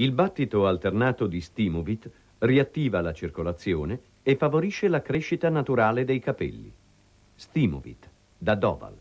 Il battito alternato di Stimovit riattiva la circolazione e favorisce la crescita naturale dei capelli. Stimovit, da Doval.